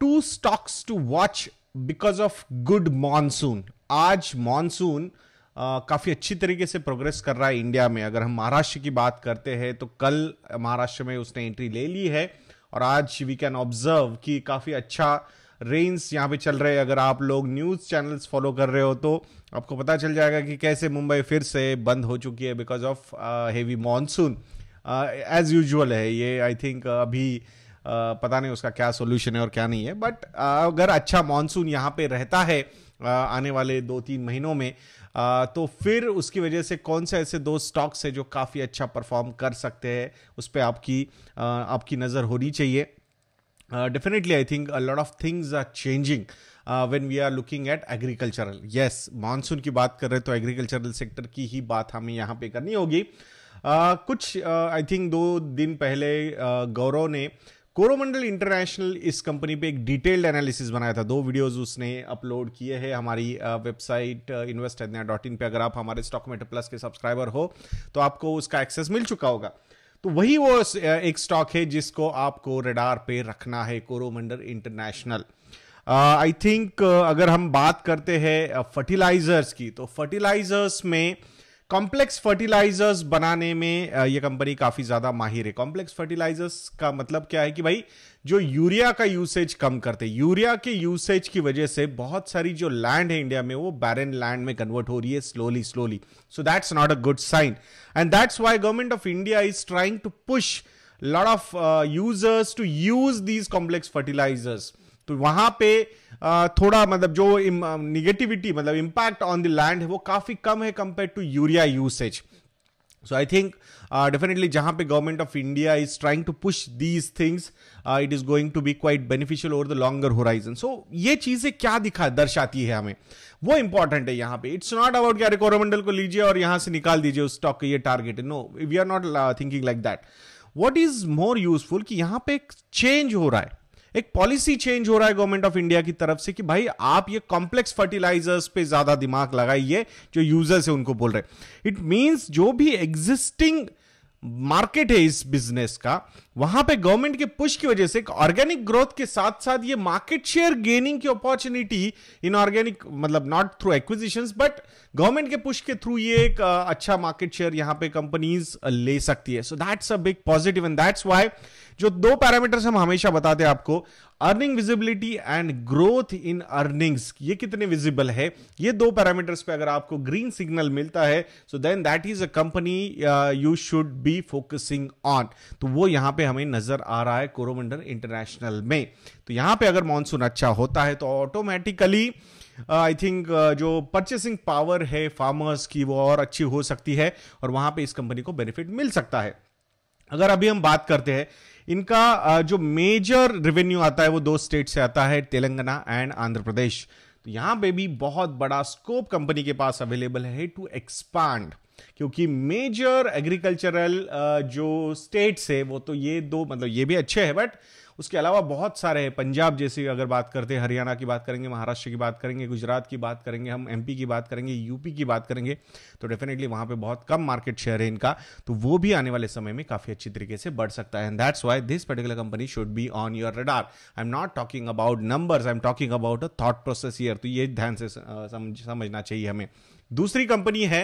To stocks to watch because of good monsoon आज monsoon uh, काफ़ी अच्छी तरीके से प्रोग्रेस कर रहा है इंडिया में अगर हम महाराष्ट्र की बात करते हैं तो कल महाराष्ट्र में उसने एंट्री ले ली है और आज वी कैन ऑब्जर्व कि काफ़ी अच्छा रेंज यहाँ पे चल रहे हैं अगर आप लोग न्यूज़ चैनल्स फॉलो कर रहे हो तो आपको पता चल जाएगा कि कैसे मुंबई फिर से बंद हो चुकी है because of heavy monsoon as usual है ये आई थिंक uh, अभी पता नहीं उसका क्या सोल्यूशन है और क्या नहीं है बट अगर अच्छा मानसून यहाँ पे रहता है आने वाले दो तीन महीनों में तो फिर उसकी वजह से कौन से ऐसे दो स्टॉक्स है जो काफ़ी अच्छा परफॉर्म कर सकते हैं उस पर आपकी आपकी नज़र होनी चाहिए definitely I think lot of things are changing when we are looking at agricultural yes monsoon की बात कर रहे हैं तो एग्रीकल्चरल सेक्टर की ही बात हमें यहाँ पे करनी होगी uh, कुछ आई uh, थिंक दो दिन पहले uh, गौरव ने कोरोमंडल इंटरनेशनल इस कंपनी पे एक डिटेल्ड एनालिसिस बनाया था दो वीडियोस उसने अपलोड किए हैं हमारी वेबसाइट इन्वेस्ट डॉट इन पर अगर आप हमारे स्टॉक मेटर प्लस के सब्सक्राइबर हो तो आपको उसका एक्सेस मिल चुका होगा तो वही वो एक स्टॉक है जिसको आपको रेडार पे रखना है कोरोमंडल इंटरनेशनल आई थिंक अगर हम बात करते हैं फर्टिलाइजर्स की तो फर्टिलाइजर्स में uh, कॉम्प्लेक्स फर्टिलाइजर्स बनाने में ये कंपनी काफी ज्यादा माहिर है कॉम्प्लेक्स फर्टिलाइजर्स का मतलब क्या है कि भाई जो यूरिया का यूसेज कम करते यूरिया के यूसेज की वजह से बहुत सारी जो लैंड है इंडिया में वो बैरन लैंड में कन्वर्ट हो रही है slowly slowly so that's not a good sign and that's why government of India is trying to push lot of users to use these complex fertilisers तो वहां पे थोड़ा मतलब जो निगेटिविटी मतलब इंपैक्ट ऑन द लैंड है वो काफी कम है compare to urea usage so I think definitely जहां पे government of India is trying to push these things it is going to be quite beneficial over the longer horizon so ये चीजें क्या दिखा दर्शाती है हमें वो इंपॉर्टेंट है यहां पे इट्स नॉट अबाउट क्या कोरोमंडल को लीजिए और यहां से निकाल दीजिए उस स्टॉक का ये target no we are not thinking like that what is more useful कि यहां पे चेंज हो रहा है एक पॉलिसी चेंज हो रहा है गवर्नमेंट ऑफ इंडिया की तरफ से कि भाई आप ये कॉम्प्लेक्स फर्टिलाइजर्स पे ज्यादा दिमाग लगाइए जो यूजर्स है उनको बोल रहे इट मीन्स जो भी एग्जिस्टिंग मार्केट है इस बिजनेस का वहां पे गवर्नमेंट के पुश की वजह से ऑर्गेनिक ग्रोथ के साथ साथ ये मार्केट शेयर गेनिंग की अपॉर्चुनिटी इन ऑर्गेनिक मतलब not through acquisitions but government के पुश के थ्रू ये एक uh, अच्छा मार्केट शेयर यहां पे कंपनीज uh, ले सकती है so that's a big positive and that's why जो दो पैरामीटर्स हम हमेशा बताते हैं आपको earning visibility and growth in earnings ये कितने विजिबल है ये दो पैरामीटर्स पे अगर आपको ग्रीन सिग्नल मिलता है so then that is a company you should be focusing on तो वो यहां पे हमें नजर आ रहा है कोरोमंडल इंटरनेशनल में तो यहां पे अगर मानसून अच्छा होता है तो automatically I uh, think uh, जो परचेसिंग पावर है फार्मर्स की वो और अच्छी हो सकती है और वहां पे इस कंपनी को बेनिफिट मिल सकता है अगर अभी हम बात करते हैं इनका जो मेजर रेवेन्यू आता है वो दो स्टेट से आता है तेलंगाना एंड आंध्र प्रदेश तो यहां पे भी बहुत बड़ा स्कोप कंपनी के पास अवेलेबल है टू एक्सपांड क्योंकि मेजर एग्रीकल्चरल uh, जो स्टेट्स है वो तो ये दो मतलब ये भी अच्छे हैं बट उसके अलावा बहुत सारे हैं पंजाब जैसे अगर बात करते हैं हरियाणा की बात करेंगे महाराष्ट्र की बात करेंगे गुजरात की बात करेंगे हम एमपी की बात करेंगे यूपी की बात करेंगे तो डेफिनेटली वहाँ पे बहुत कम मार्केट शेयर है इनका तो वो भी आने वाले समय में काफ़ी अच्छी तरीके से बढ़ सकता है and that's why this particular company should be on your radar I am not talking about numbers I am talking about a thought process year तो ये ध्यान से uh, समझ समझना चाहिए हमें दूसरी कंपनी है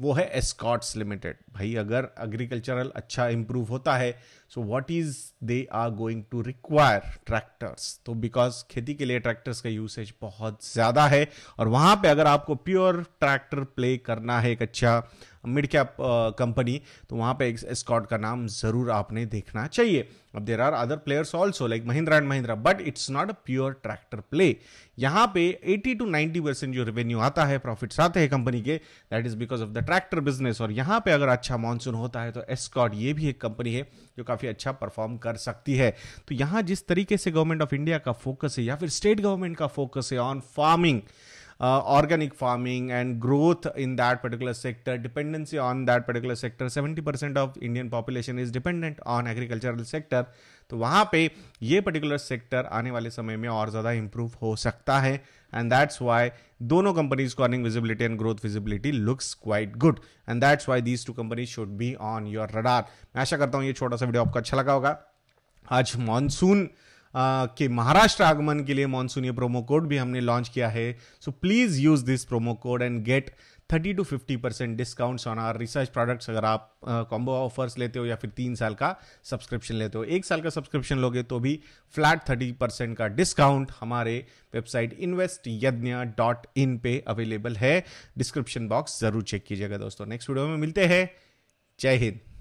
वो है एस्कॉट्स लिमिटेड भाई अगर एग्रीकल्चरल अच्छा इंप्रूव होता है so what is they are going to require tractors तो बिकॉज खेती के लिए ट्रैक्टर्स का यूसेज बहुत ज़्यादा है और वहां पे अगर आपको प्योर ट्रैक्टर प्ले करना है एक अच्छा मिड कैप कंपनी तो वहाँ पे स्कॉट का नाम जरूर आपने देखना चाहिए अब there are other players also like Mahindra and Mahindra but it's not a pure tractor play यहाँ पे 80 टू 90 परसेंट जो रेवेन्यू आता है प्रॉफिट्स आते हैं कंपनी के that is because of the tractor business और यहाँ पे अगर अच्छा मानसून होता है तो एस्कॉट ये भी एक कंपनी है जो काफ़ी अच्छा परफॉर्म कर सकती है तो यहाँ जिस तरीके से गवर्नमेंट ऑफ इंडिया का फोकस है या फिर स्टेट गवर्नमेंट का फोकस है on farming uh, organic farming and growth in that particular sector, dependency on that particular sector. 70% of Indian population is dependent on agricultural sector तो वहाँ पे ये पर्टिकुलर सेक्टर आने वाले समय में और ज़्यादा इंप्रूव हो सकता है एंड दैट्स वाई दोनों कंपनीज को earning visibility and growth visibility looks quite good and that's why these two companies should be on your radar मैं आशा करता हूँ ये छोटा सा वीडियो आपको अच्छा लगा होगा आज मानसून के महाराष्ट्र आगमन के लिए मानसून ये प्रोमो कोड भी हमने लॉन्च किया है so please use this promo code and get thirty to fifty percent discounts on our research products अगर आप कॉम्बो uh, ऑफर्स लेते हो या फिर तीन साल का सब्सक्रिप्शन लेते हो एक साल का सब्सक्रिप्शन लोगे तो भी फ्लैट थर्टी परसेंट का डिस्काउंट हमारे website invest Yagya dot in पे अवेलेबल है डिस्क्रिप्शन बॉक्स जरूर चेक कीजिएगा दोस्तों नेक्स्ट वीडियो में मिलते हैं जय हिंद